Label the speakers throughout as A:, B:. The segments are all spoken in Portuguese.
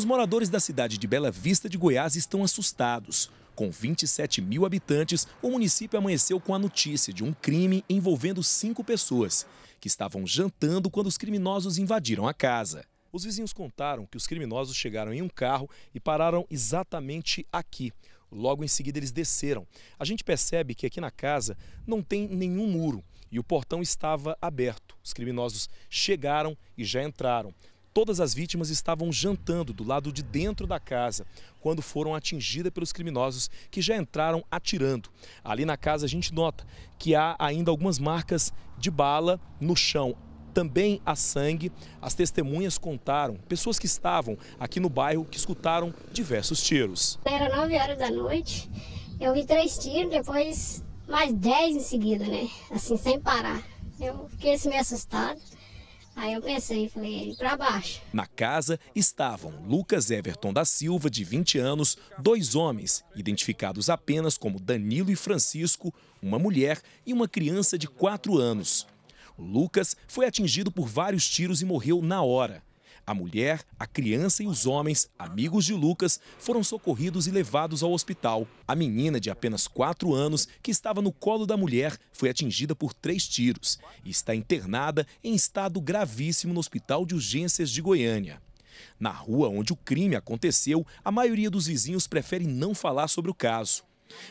A: Os moradores da cidade de Bela Vista de Goiás estão assustados. Com 27 mil habitantes, o município amanheceu com a notícia de um crime envolvendo cinco pessoas, que estavam jantando quando os criminosos invadiram a casa. Os vizinhos contaram que os criminosos chegaram em um carro e pararam exatamente aqui. Logo em seguida, eles desceram. A gente percebe que aqui na casa não tem nenhum muro e o portão estava aberto. Os criminosos chegaram e já entraram. Todas as vítimas estavam jantando do lado de dentro da casa quando foram atingidas pelos criminosos que já entraram atirando. Ali na casa a gente nota que há ainda algumas marcas de bala no chão. Também a sangue, as testemunhas contaram, pessoas que estavam aqui no bairro que escutaram diversos tiros.
B: Era 9 horas da noite, eu vi três tiros, depois mais 10 em seguida, né? Assim, sem parar. Eu fiquei assim, meio assustado. Aí eu pensei, falei, ele é, para baixo.
A: Na casa estavam Lucas Everton da Silva, de 20 anos, dois homens, identificados apenas como Danilo e Francisco, uma mulher e uma criança de 4 anos. Lucas foi atingido por vários tiros e morreu na hora. A mulher, a criança e os homens, amigos de Lucas, foram socorridos e levados ao hospital. A menina de apenas 4 anos, que estava no colo da mulher, foi atingida por três tiros e está internada em estado gravíssimo no Hospital de Urgências de Goiânia. Na rua onde o crime aconteceu, a maioria dos vizinhos prefere não falar sobre o caso.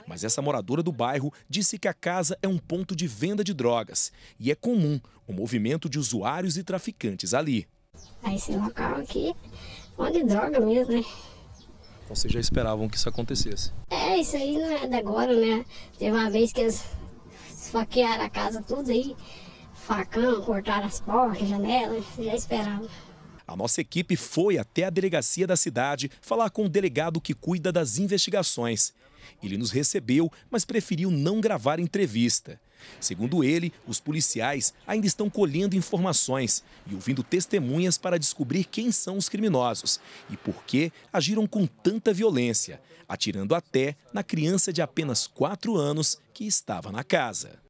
A: Mas essa moradora do bairro disse que a casa é um ponto de venda de drogas e é comum o movimento de usuários e traficantes ali
B: a esse local aqui, onde droga mesmo, né?
A: vocês já esperavam que isso acontecesse?
B: É, isso aí não é de agora, né? Teve uma vez que eles esfaquearam a casa tudo aí, facão, cortaram as portas, janelas, já esperava.
A: A nossa equipe foi até a delegacia da cidade falar com o delegado que cuida das investigações. Ele nos recebeu, mas preferiu não gravar entrevista. Segundo ele, os policiais ainda estão colhendo informações e ouvindo testemunhas para descobrir quem são os criminosos e por que agiram com tanta violência, atirando até na criança de apenas 4 anos que estava na casa.